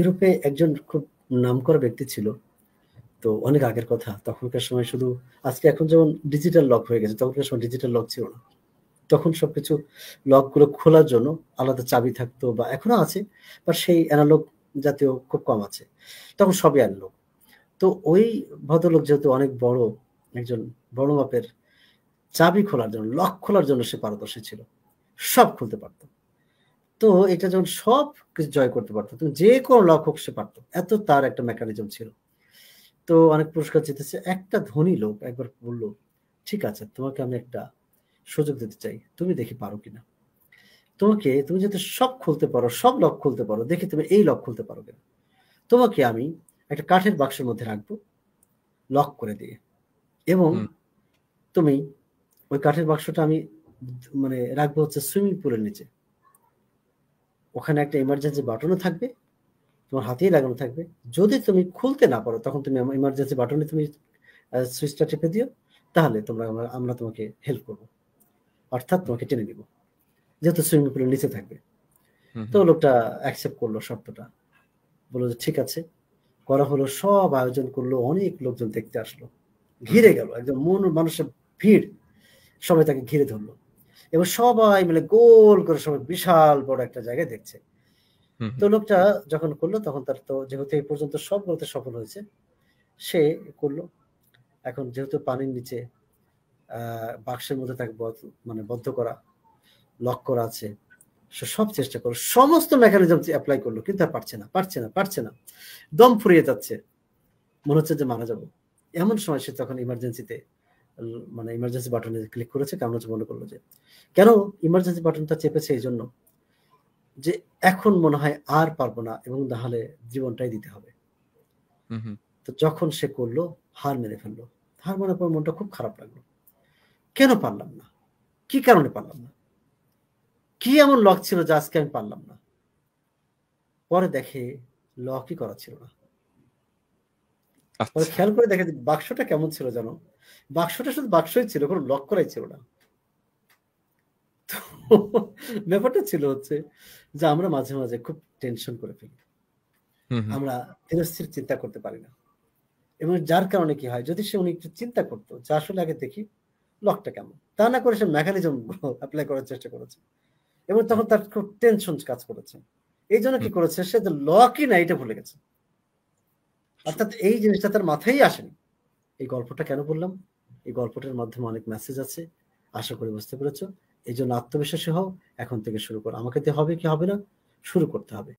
ইউরোপে একজন খুব নামকর ব্যক্তি ছিল তো অনেক আগের কথা তখনকার সময় শুধু আজকে এখন যেমন ডিজিটাল লক হয়ে গেছে তখনকার সময় ডিজিটাল লক ছিল না তখন সবকিছু গুলো খোলার জন্য আলাদা চাবি থাকতো বা এখনো আছে বা সেই অ্যানালগ জাতীয় খুব কম আছে তখন সবই অ্যানালগ তো ওই ভদ্রলোক যেহেতু অনেক বড় একজন বড় মাপের চাবি খোলার জন্য লক খোলার জন্য সে পারদর্শী ছিল সব খুলতে পারতো তো এটা যখন সব কিছু জয় করতে পারতো তুমি যে কোনো লক্ষক সে পারতো এত তার একটা মেকানিজম ছিল তো অনেক পুরস্কার জিতেছে একটা ধনী লোক একবার বললো ঠিক আছে তোমাকে আমি একটা সুযোগ দিতে চাই তুমি দেখি পারো কিনা তোমাকে তুমি যাতে সব খুলতে পারো সব লক খুলতে পারো দেখি তুমি এই লক খুলতে পারো কিনা তোমাকে আমি একটা কাঠের বাক্সের মধ্যে রাখবো লক করে দিয়ে এবং তুমি ওই কাঠের বাক্সটা আমি মানে রাখবো হচ্ছে সুইমিং পুলের নিচে ওখানে একটা ইমার্জেন্সি বাটনও থাকবে তোমার হাতেই লাগানো থাকবে যদি তুমি খুলতে না পারো তখন তুমি ইমার্জেন্সি বাটনে তুমি সুইচটা টেপে দিও তাহলে তোমরা আমরা তোমাকে হেল্প করব অর্থাৎ তোমাকে টেনে নিব যেহেতু সুইমিং পুলের নিচে থাকবে তো লোকটা অ্যাকসেপ্ট করলো শর্তটা বললো যে ঠিক আছে করা হলো সব আয়োজন করলো অনেক লোকজন দেখতে আসলো ঘিরে গেল একদম মন মানুষের ভিড় সবাই তাকে ঘিরে ধরলো এবং সবাই মিলে গোল করে সবাই বিশাল বড় একটা জায়গায় দেখছে তো লোকটা যখন করলো তখন তার তো যেহেতু এই পর্যন্ত বলতে সফল হয়েছে সে করলো এখন যেহেতু পানির নিচে বাক্সের মধ্যে তাকে মানে বদ্ধ করা লক করা আছে সে সব চেষ্টা করলো সমস্ত মেকানিজম অ্যাপ্লাই করলো কিন্তু পারছে না পারছে না পারছে না দম ফুরিয়ে যাচ্ছে মনে হচ্ছে যে মারা যাব এমন সময় সে তখন ইমার্জেন্সিতে মানে ইমার্জেন্সি বাটনে ক্লিক করেছে কামরাজ মনে করলো যে কেন ইমার্জেন্সি বাটনটা চেপেছে এই জন্য যে এখন মনে হয় আর পারবো না এবং তাহলে জীবনটাই দিতে হবে তো যখন সে করলো হার মেরে ফেললো হার মারার পর মনটা খুব খারাপ লাগলো কেন পারলাম না কি কারণে পারলাম না কি এমন লক ছিল যে আজকে আমি পারলাম না পরে দেখে লকই করা ছিল না পরে আচ্ছা। খেয়াল করে দেখে বাক্সটা কেমন ছিল জানো বাক্সটা শুধু বাক্সই ছিল কোনো লক করাই ছিল না তো ব্যাপারটা ছিল হচ্ছে যে আমরা মাঝে মাঝে খুব টেনশন করে ফেলি আমরা ধীরস্থির চিন্তা করতে পারি না এবং যার কারণে কি হয় যদি সে উনি একটু চিন্তা করতো যে আসলে আগে দেখি লকটা কেমন তা না করে সে মেকানিজম অ্যাপ্লাই করার চেষ্টা করেছে এবং তখন তার খুব টেনশন কাজ করেছে এই জন্য কি করেছে সে যে লকই না এটা ভুলে গেছে অর্থাৎ এই জিনিসটা তার মাথায় আসেনি এই গল্পটা কেন বললাম এই গল্পটার মাধ্যমে অনেক মেসেজ আছে আশা করি বুঝতে পেরেছ এই জন্য আত্মবিশ্বাসী হও এখন থেকে শুরু করো আমাকে দিয়ে হবে কি হবে না শুরু করতে হবে